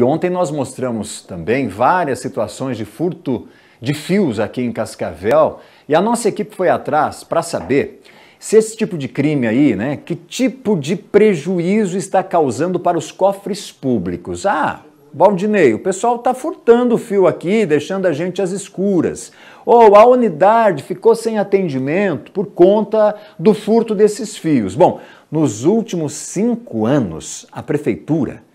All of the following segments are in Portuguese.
E ontem nós mostramos também várias situações de furto de fios aqui em Cascavel e a nossa equipe foi atrás para saber se esse tipo de crime aí, né, que tipo de prejuízo está causando para os cofres públicos. Ah, Baldinei, o pessoal está furtando o fio aqui, deixando a gente às escuras. Ou a unidade ficou sem atendimento por conta do furto desses fios. Bom, nos últimos cinco anos, a prefeitura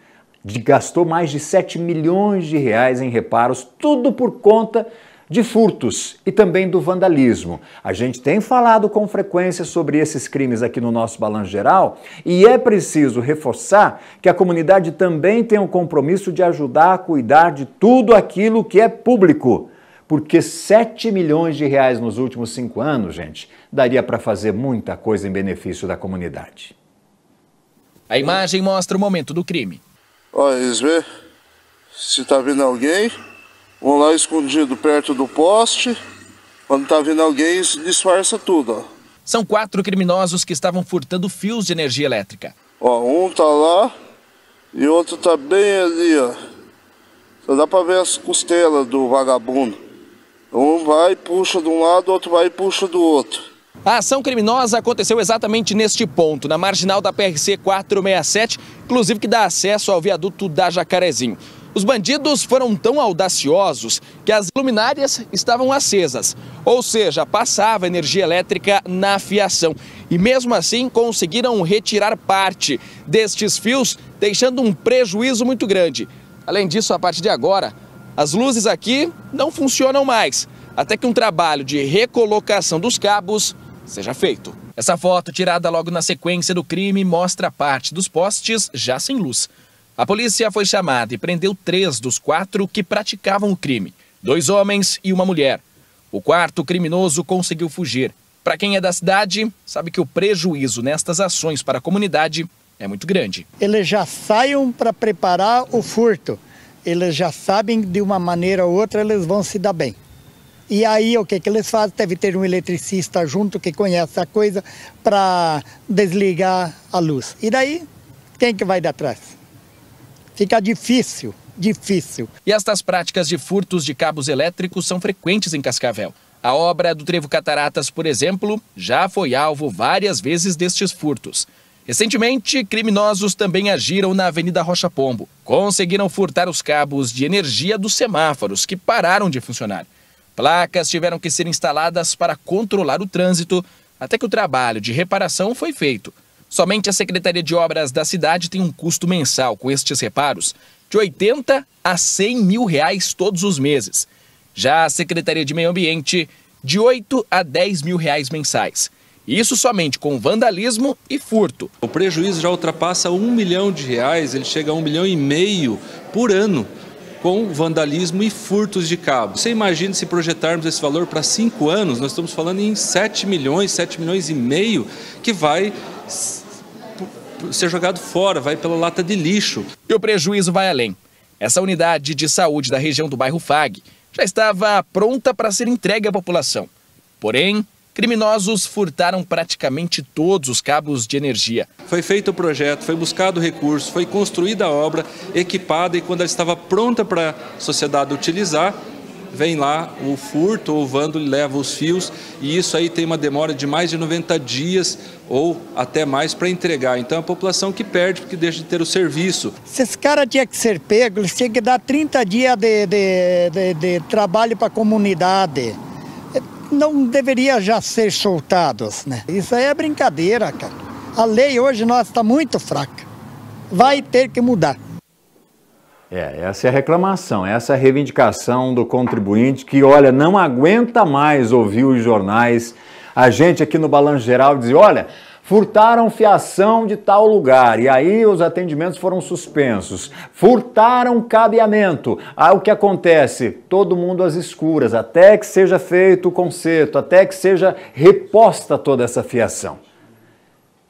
gastou mais de 7 milhões de reais em reparos, tudo por conta de furtos e também do vandalismo. A gente tem falado com frequência sobre esses crimes aqui no nosso balanço geral e é preciso reforçar que a comunidade também tem um compromisso de ajudar a cuidar de tudo aquilo que é público. Porque 7 milhões de reais nos últimos cinco anos, gente, daria para fazer muita coisa em benefício da comunidade. A imagem mostra o momento do crime. Ó, eles vê se tá vindo alguém. Vão lá escondido perto do poste. Quando tá vindo alguém, disfarça tudo, ó. São quatro criminosos que estavam furtando fios de energia elétrica. Ó, um tá lá e outro tá bem ali, ó. Só dá pra ver as costelas do vagabundo. Um vai e puxa de um lado, outro vai e puxa do outro. A ação criminosa aconteceu exatamente neste ponto, na marginal da PRC 467, inclusive que dá acesso ao viaduto da Jacarezinho. Os bandidos foram tão audaciosos que as luminárias estavam acesas, ou seja, passava energia elétrica na fiação. E mesmo assim conseguiram retirar parte destes fios, deixando um prejuízo muito grande. Além disso, a partir de agora, as luzes aqui não funcionam mais, até que um trabalho de recolocação dos cabos seja feito. Essa foto, tirada logo na sequência do crime, mostra parte dos postes já sem luz. A polícia foi chamada e prendeu três dos quatro que praticavam o crime: dois homens e uma mulher. O quarto criminoso conseguiu fugir. Para quem é da cidade, sabe que o prejuízo nestas ações para a comunidade é muito grande. Eles já saiam para preparar o furto. Eles já sabem de uma maneira ou outra eles vão se dar bem. E aí o que, que eles fazem? Deve ter um eletricista junto que conhece a coisa para desligar a luz. E daí, quem que vai dar atrás? Fica difícil, difícil. E estas práticas de furtos de cabos elétricos são frequentes em Cascavel. A obra do Trevo Cataratas, por exemplo, já foi alvo várias vezes destes furtos. Recentemente, criminosos também agiram na Avenida Rocha Pombo. Conseguiram furtar os cabos de energia dos semáforos, que pararam de funcionar. Placas tiveram que ser instaladas para controlar o trânsito até que o trabalho de reparação foi feito. Somente a Secretaria de Obras da cidade tem um custo mensal com estes reparos de 80 a 100 mil reais todos os meses. Já a Secretaria de Meio Ambiente, de 8 a 10 mil reais mensais. Isso somente com vandalismo e furto. O prejuízo já ultrapassa um milhão de reais, ele chega a um milhão e meio por ano com vandalismo e furtos de cabo. Você imagina se projetarmos esse valor para cinco anos, nós estamos falando em 7 milhões, 7 milhões e meio, que vai ser jogado fora, vai pela lata de lixo. E o prejuízo vai além. Essa unidade de saúde da região do bairro FAG já estava pronta para ser entregue à população. Porém, Criminosos furtaram praticamente todos os cabos de energia. Foi feito o projeto, foi buscado o recurso, foi construída a obra, equipada e quando ela estava pronta para a sociedade utilizar, vem lá o furto ou o vândalo leva os fios e isso aí tem uma demora de mais de 90 dias ou até mais para entregar. Então é a população que perde porque deixa de ter o serviço. Se esse cara tinha que ser pego, ele tinha que dar 30 dias de, de, de, de trabalho para a comunidade não deveria já ser soltados, né? Isso aí é brincadeira, cara. A lei hoje nossa está muito fraca. Vai ter que mudar. É, essa é a reclamação, essa é a reivindicação do contribuinte que, olha, não aguenta mais ouvir os jornais. A gente aqui no Balanço Geral diz, olha, Furtaram fiação de tal lugar e aí os atendimentos foram suspensos. Furtaram cabeamento. Aí ah, o que acontece? Todo mundo às escuras, até que seja feito o conserto, até que seja reposta toda essa fiação.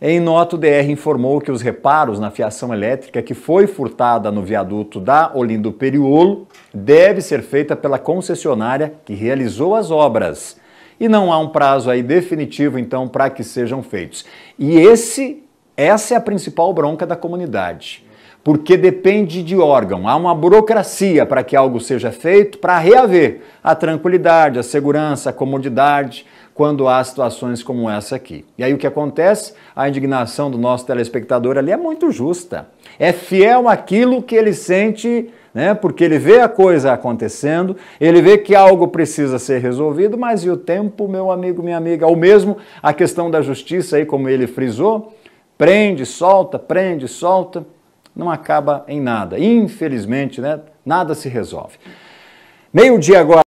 Em nota, o DR informou que os reparos na fiação elétrica que foi furtada no viaduto da Olindo Periolo deve ser feita pela concessionária que realizou as obras e não há um prazo aí definitivo então para que sejam feitos. E esse essa é a principal bronca da comunidade. Porque depende de órgão, há uma burocracia para que algo seja feito para reaver a tranquilidade, a segurança, a comodidade quando há situações como essa aqui. E aí o que acontece? A indignação do nosso telespectador ali é muito justa. É fiel àquilo que ele sente né? porque ele vê a coisa acontecendo, ele vê que algo precisa ser resolvido, mas e o tempo, meu amigo, minha amiga? Ou mesmo a questão da justiça, aí, como ele frisou, prende, solta, prende, solta, não acaba em nada. Infelizmente, né? nada se resolve. Meio-dia agora.